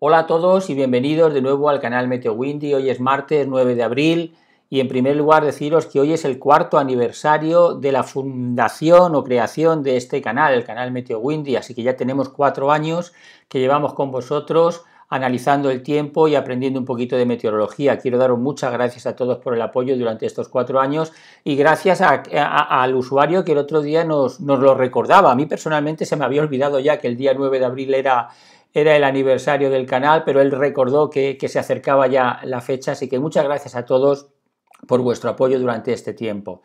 Hola a todos y bienvenidos de nuevo al canal Meteo Windy. Hoy es martes 9 de abril y en primer lugar deciros que hoy es el cuarto aniversario de la fundación o creación de este canal, el canal Meteo Windy, así que ya tenemos cuatro años que llevamos con vosotros analizando el tiempo y aprendiendo un poquito de meteorología. Quiero daros muchas gracias a todos por el apoyo durante estos cuatro años y gracias al usuario que el otro día nos, nos, lo recordaba. A mí personalmente se me había olvidado ya que el día 9 de abril era, era el aniversario del canal, pero él recordó que, se acercaba ya la fecha, así que muchas gracias a todos por vuestro apoyo durante este tiempo.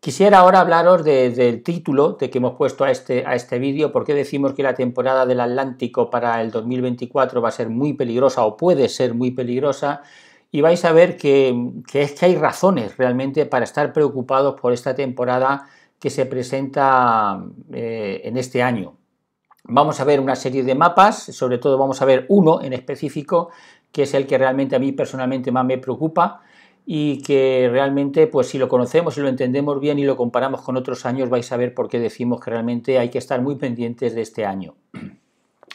Quisiera ahora hablaros del título de que hemos puesto a este, a este vídeo, porque decimos que la temporada del Atlántico para el 2024 va a ser muy peligrosa o puede ser muy peligrosa, y vais a ver que, es que hay razones realmente para estar preocupados por esta temporada que se presenta eh, en este año vamos a ver una serie de mapas, sobre todo vamos a ver uno en específico, que es el que realmente a mí personalmente más me preocupa y que realmente, pues si lo conocemos y lo entendemos bien y lo comparamos con otros años, vais a ver por qué decimos que realmente hay que estar muy pendientes de este año.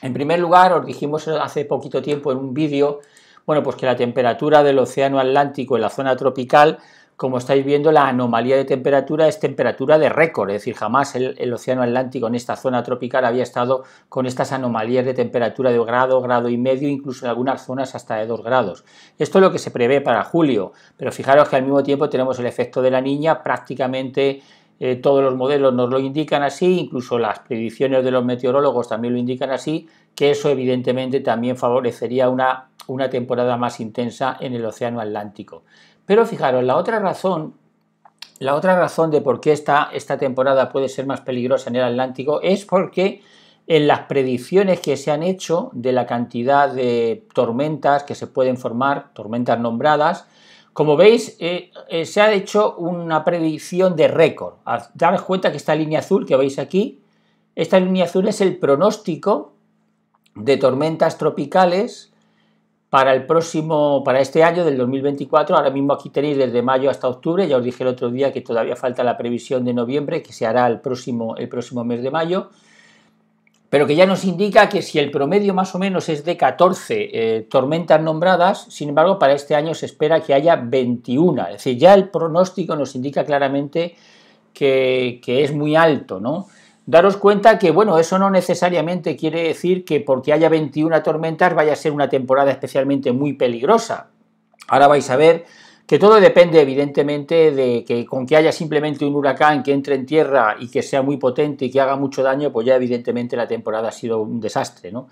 En primer lugar, os dijimos hace poquito tiempo en un vídeo, bueno, pues que la temperatura del océano Atlántico en la zona tropical como estáis viendo, la anomalía de temperatura es temperatura de récord, es decir, jamás el, océano Atlántico en esta zona tropical había estado con estas anomalías de temperatura de grado, grado y medio, incluso en algunas zonas hasta de 2 grados. Esto es lo que se prevé para julio, pero fijaros que al mismo tiempo tenemos el efecto de la niña prácticamente... Eh, todos los modelos nos lo indican así, incluso las predicciones de los meteorólogos también lo indican así, que eso evidentemente también favorecería una, una temporada más intensa en el Océano Atlántico. Pero fijaros, la otra razón, la otra razón de por qué esta, esta temporada puede ser más peligrosa en el Atlántico es porque en las predicciones que se han hecho de la cantidad de tormentas que se pueden formar, tormentas nombradas, como veis, eh, eh, se ha hecho una predicción de récord. Daros cuenta que esta línea azul que veis aquí, esta línea azul es el pronóstico de tormentas tropicales para el próximo, para este año del 2024. Ahora mismo aquí tenéis desde mayo hasta octubre. Ya os dije el otro día que todavía falta la previsión de noviembre, que se hará el próximo, el próximo mes de mayo. Pero que ya nos indica que si el promedio más o menos es de 14 eh, tormentas nombradas, sin embargo, para este año se espera que haya 21. Es decir, ya el pronóstico nos indica claramente que, que es muy alto, ¿no? daros cuenta que, bueno, eso no necesariamente quiere decir que porque haya 21 tormentas vaya a ser una temporada especialmente muy peligrosa. Ahora vais a ver que todo depende evidentemente de que con que haya simplemente un huracán que entre en tierra y que sea muy potente y que haga mucho daño, pues ya evidentemente la temporada ha sido un desastre, ¿no?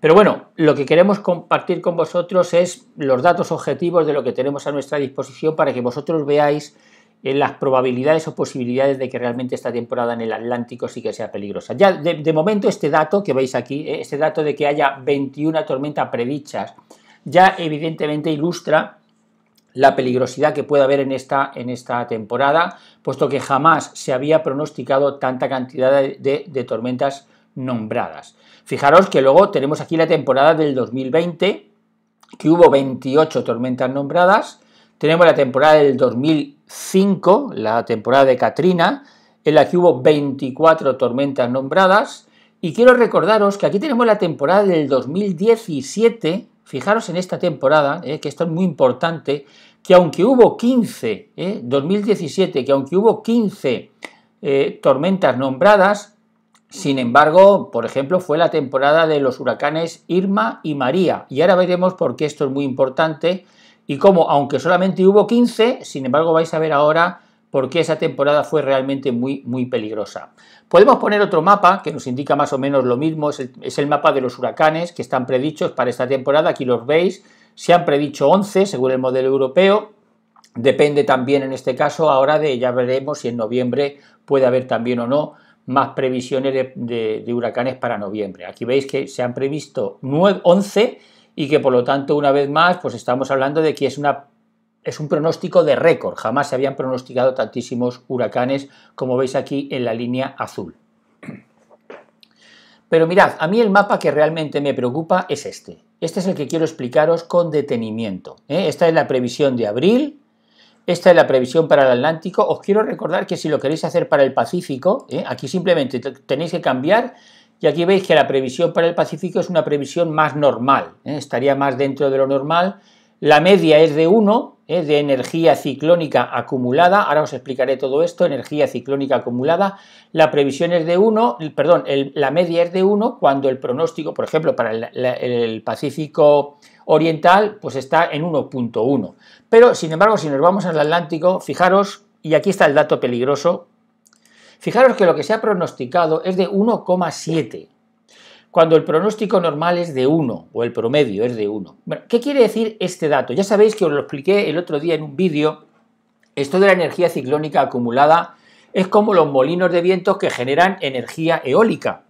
Pero bueno, lo que queremos compartir con vosotros es los datos objetivos de lo que tenemos a nuestra disposición para que vosotros veáis en las probabilidades o posibilidades de que realmente esta temporada en el Atlántico sí que sea peligrosa. Ya de, momento este dato que veis aquí, eh, este dato de que haya 21 tormentas predichas, ya evidentemente ilustra la peligrosidad que puede haber en esta, en esta temporada, puesto que jamás se había pronosticado tanta cantidad de, de tormentas nombradas. Fijaros que luego tenemos aquí la temporada del 2020, que hubo 28 tormentas nombradas, tenemos la temporada del 2005, la temporada de Katrina, en la que hubo 24 tormentas nombradas. Y quiero recordaros que aquí tenemos la temporada del 2017. Fijaros en esta temporada, eh, que esto es muy importante, que aunque hubo 15, 2017, eh, que aunque hubo 15 eh, tormentas nombradas, sin embargo, por ejemplo, fue la temporada de los huracanes Irma y María. Y ahora veremos por qué esto es muy importante y cómo, aunque solamente hubo 15, sin embargo vais a ver ahora por qué esa temporada fue realmente muy, muy peligrosa. Podemos poner otro mapa que nos indica más o menos lo mismo, es el, mapa de los huracanes que están predichos para esta temporada, aquí los veis, se han predicho 11 según el modelo europeo, Depende también en este caso ahora de, ya veremos si en noviembre puede haber también o no más previsiones de, huracanes para noviembre. Aquí veis que se han previsto 11 y que por lo tanto una vez más pues estamos hablando de que es una es un pronóstico de récord, jamás se habían pronosticado tantísimos huracanes como veis aquí en la línea azul. Pero mirad, a mí el mapa que realmente me preocupa es este. Este es el que quiero explicaros con detenimiento. ¿eh? Esta es la previsión de abril, esta es la previsión para el Atlántico. Os quiero recordar que si lo queréis hacer para el Pacífico, ¿eh? aquí simplemente tenéis que cambiar y aquí veis que la previsión para el Pacífico es una previsión más normal, ¿eh? estaría más dentro de lo normal. La media es de 1, ¿eh? de energía ciclónica acumulada. Ahora os explicaré todo esto, energía ciclónica acumulada. La previsión es de 1, perdón, la media es de 1 cuando el pronóstico, por ejemplo, para el, el Pacífico Oriental, pues está en 1.1. Pero, sin embargo, si nos vamos al Atlántico, fijaros, y aquí está el dato peligroso, Fijaros que lo que se ha pronosticado es de 1,7, cuando el pronóstico normal es de 1 o el promedio es de 1. ¿Qué quiere decir este dato? Ya sabéis que os lo expliqué el otro día en un vídeo, esto de la energía ciclónica acumulada es como los molinos de viento que generan energía eólica.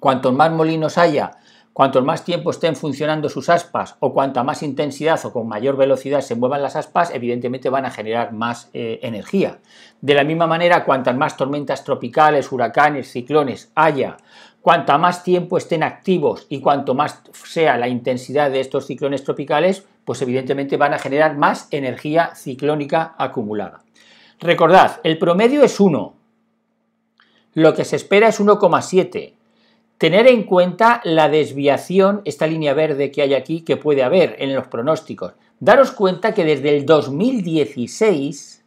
Cuantos más molinos haya, Cuanto más tiempo estén funcionando sus aspas o cuanta más intensidad o con mayor velocidad se muevan las aspas, evidentemente van a generar más eh, energía. De la misma manera, cuantas más tormentas tropicales, huracanes, ciclones haya, cuanta más tiempo estén activos y cuanto más sea la intensidad de estos ciclones tropicales, pues evidentemente van a generar más energía ciclónica acumulada. Recordad, el promedio es 1, lo que se espera es 1,7 Tener en cuenta la desviación, esta línea verde que hay aquí, que puede haber en los pronósticos. Daros cuenta que desde el 2016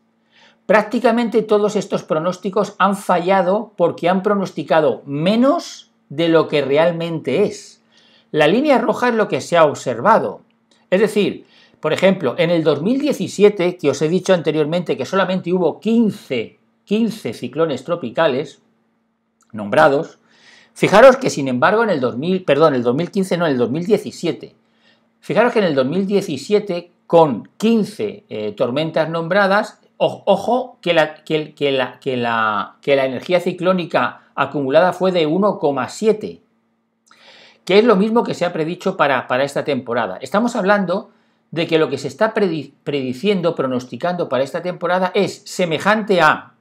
prácticamente todos estos pronósticos han fallado porque han pronosticado menos de lo que realmente es. La línea roja es lo que se ha observado. Es decir, por ejemplo, en el 2017, que os he dicho anteriormente que solamente hubo 15, 15 ciclones tropicales nombrados, Fijaros que, sin embargo, en el 2000, perdón, el 2015 no, en el 2017. Fijaros que en el 2017, con 15 eh, tormentas nombradas, ojo que la, la, que, la, que la energía ciclónica acumulada fue de 1,7, que es lo mismo que se ha predicho para, para esta temporada. Estamos hablando de que lo que se está prediciendo, pronosticando para esta temporada es semejante a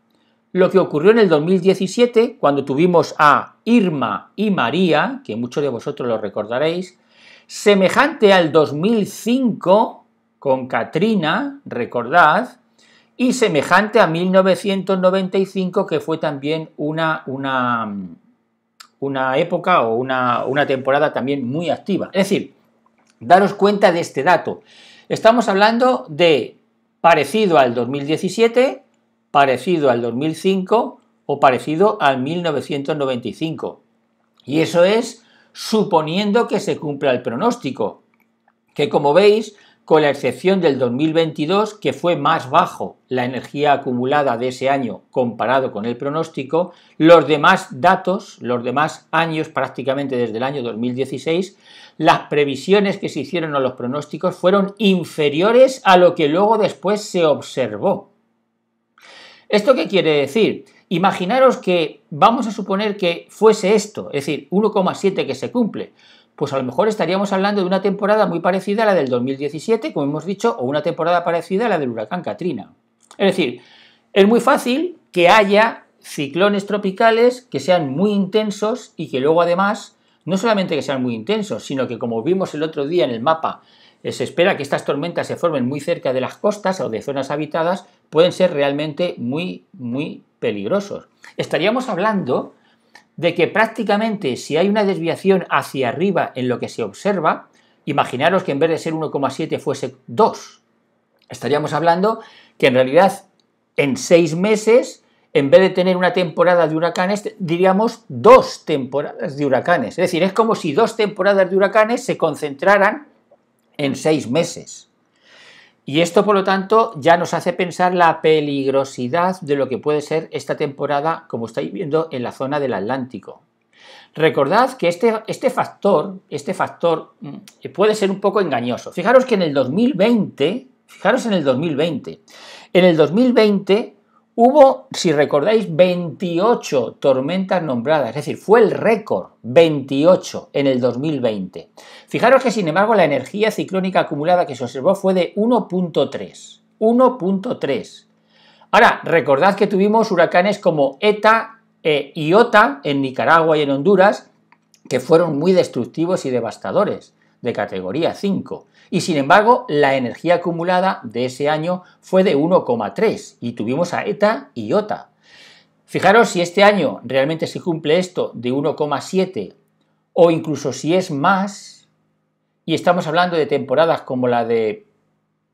lo que ocurrió en el 2017 cuando tuvimos a Irma y María, que muchos de vosotros lo recordaréis, semejante al 2005 con Katrina, recordad, y semejante a 1995 que fue también una, una, una época o una, una temporada también muy activa. Es decir, daros cuenta de este dato. Estamos hablando de parecido al 2017, parecido al 2005 o parecido al 1995. Y eso es suponiendo que se cumpla el pronóstico, que como veis, con la excepción del 2022, que fue más bajo la energía acumulada de ese año comparado con el pronóstico, los demás datos, los demás años prácticamente desde el año 2016, las previsiones que se hicieron a los pronósticos fueron inferiores a lo que luego después se observó. ¿Esto qué quiere decir? Imaginaros que vamos a suponer que fuese esto, es decir, 1,7 que se cumple. Pues a lo mejor estaríamos hablando de una temporada muy parecida a la del 2017, como hemos dicho, o una temporada parecida a la del huracán Katrina. Es decir, es muy fácil que haya ciclones tropicales que sean muy intensos y que luego además, no solamente que sean muy intensos, sino que como vimos el otro día en el mapa, eh, se espera que estas tormentas se formen muy cerca de las costas o de zonas habitadas, pueden ser realmente muy, muy peligrosos. Estaríamos hablando de que prácticamente si hay una desviación hacia arriba en lo que se observa, imaginaros que en vez de ser 1,7 fuese 2. Estaríamos hablando que en realidad en seis meses, en vez de tener una temporada de huracanes, diríamos dos temporadas de huracanes. Es decir, es como si dos temporadas de huracanes se concentraran en seis meses. Y esto, por lo tanto, ya nos hace pensar la peligrosidad de lo que puede ser esta temporada, como estáis viendo, en la zona del Atlántico. Recordad que este, este factor, este factor mm, puede ser un poco engañoso. Fijaros que en el 2020, fijaros en el 2020, en el 2020 Hubo, si recordáis, 28 tormentas nombradas, es decir, fue el récord, 28 en el 2020. Fijaros que, sin embargo, la energía ciclónica acumulada que se observó fue de 1.3. 1.3. Ahora, recordad que tuvimos huracanes como ETA e Iota en Nicaragua y en Honduras, que fueron muy destructivos y devastadores de categoría 5 y sin embargo la energía acumulada de ese año fue de 1,3 y tuvimos a ETA y OTA. Fijaros si este año realmente se cumple esto de 1,7 o incluso si es más y estamos hablando de temporadas como la de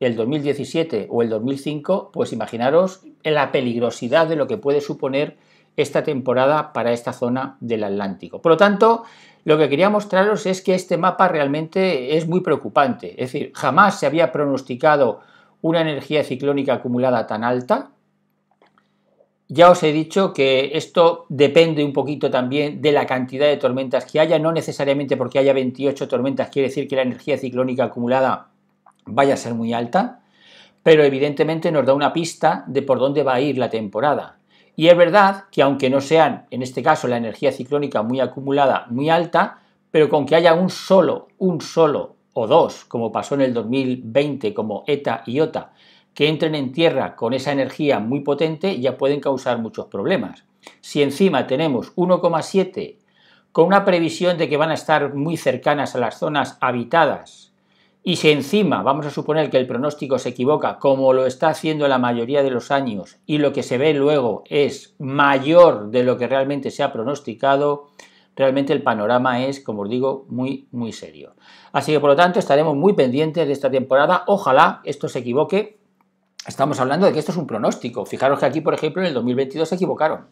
el 2017 o el 2005, pues imaginaros la peligrosidad de lo que puede suponer esta temporada para esta zona del Atlántico. Por lo tanto, lo que quería mostraros es que este mapa realmente es muy preocupante. Es decir, jamás se había pronosticado una energía ciclónica acumulada tan alta. Ya os he dicho que esto depende un poquito también de la cantidad de tormentas que haya, no necesariamente porque haya 28 tormentas quiere decir que la energía ciclónica acumulada vaya a ser muy alta, pero evidentemente nos da una pista de por dónde va a ir la temporada. Y es verdad que aunque no sean, en este caso, la energía ciclónica muy acumulada, muy alta, pero con que haya un solo, un solo o dos, como pasó en el 2020, como ETA y OTA, que entren en tierra con esa energía muy potente, ya pueden causar muchos problemas. Si encima tenemos 1,7 con una previsión de que van a estar muy cercanas a las zonas habitadas y si encima vamos a suponer que el pronóstico se equivoca, como lo está haciendo la mayoría de los años, y lo que se ve luego es mayor de lo que realmente se ha pronosticado, realmente el panorama es, como os digo, muy, muy serio. Así que por lo tanto estaremos muy pendientes de esta temporada. Ojalá esto se equivoque. Estamos hablando de que esto es un pronóstico. Fijaros que aquí, por ejemplo, en el 2022 se equivocaron.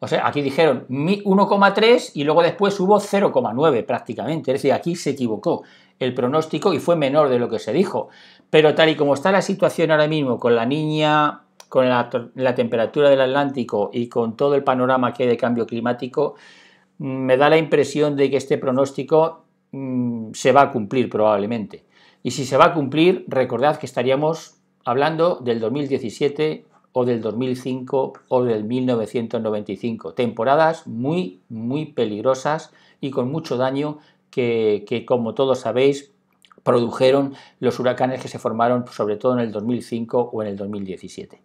O sea, aquí dijeron 1,3 y luego después hubo 0,9 prácticamente. Es decir, aquí se equivocó el pronóstico y fue menor de lo que se dijo. Pero tal y como está la situación ahora mismo con la niña, con la, temperatura del Atlántico y con todo el panorama que hay de cambio climático, mm, me da la impresión de que este pronóstico mm, se va a cumplir probablemente. Y si se va a cumplir, recordad que estaríamos hablando del 2017 o del 2005 o del 1995. Temporadas muy, muy peligrosas y con mucho daño que, que como todos sabéis, produjeron los huracanes que se formaron sobre todo en el 2005 o en el 2017.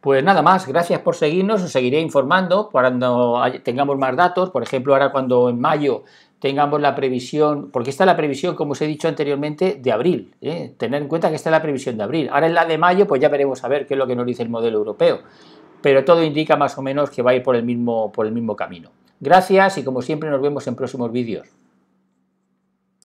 Pues nada más, gracias por seguirnos, os seguiré informando cuando tengamos más datos, por ejemplo, ahora cuando en mayo tengamos la previsión, porque está la previsión, como os he dicho anteriormente, de abril, ¿eh? tener en cuenta que está la previsión de abril, ahora en la de mayo pues ya veremos a ver qué es lo que nos dice el modelo europeo, pero todo indica más o menos que va a ir por el mismo, por el mismo camino. Gracias y como siempre nos vemos en próximos vídeos.